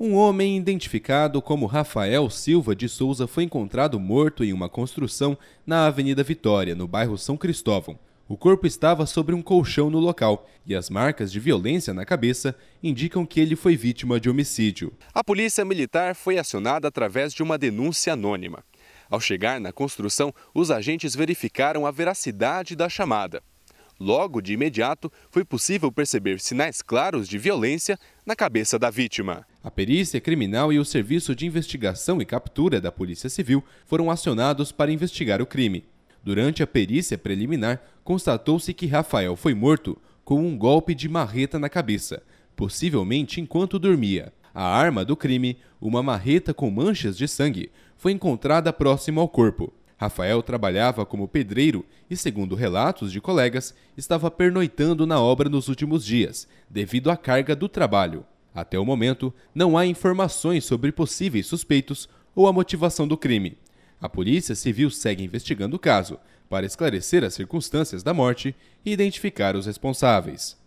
Um homem identificado como Rafael Silva de Souza foi encontrado morto em uma construção na Avenida Vitória, no bairro São Cristóvão. O corpo estava sobre um colchão no local e as marcas de violência na cabeça indicam que ele foi vítima de homicídio. A polícia militar foi acionada através de uma denúncia anônima. Ao chegar na construção, os agentes verificaram a veracidade da chamada. Logo de imediato, foi possível perceber sinais claros de violência na cabeça da vítima. A perícia criminal e o Serviço de Investigação e Captura da Polícia Civil foram acionados para investigar o crime. Durante a perícia preliminar, constatou-se que Rafael foi morto com um golpe de marreta na cabeça, possivelmente enquanto dormia. A arma do crime, uma marreta com manchas de sangue, foi encontrada próximo ao corpo. Rafael trabalhava como pedreiro e, segundo relatos de colegas, estava pernoitando na obra nos últimos dias, devido à carga do trabalho. Até o momento, não há informações sobre possíveis suspeitos ou a motivação do crime. A Polícia Civil segue investigando o caso para esclarecer as circunstâncias da morte e identificar os responsáveis.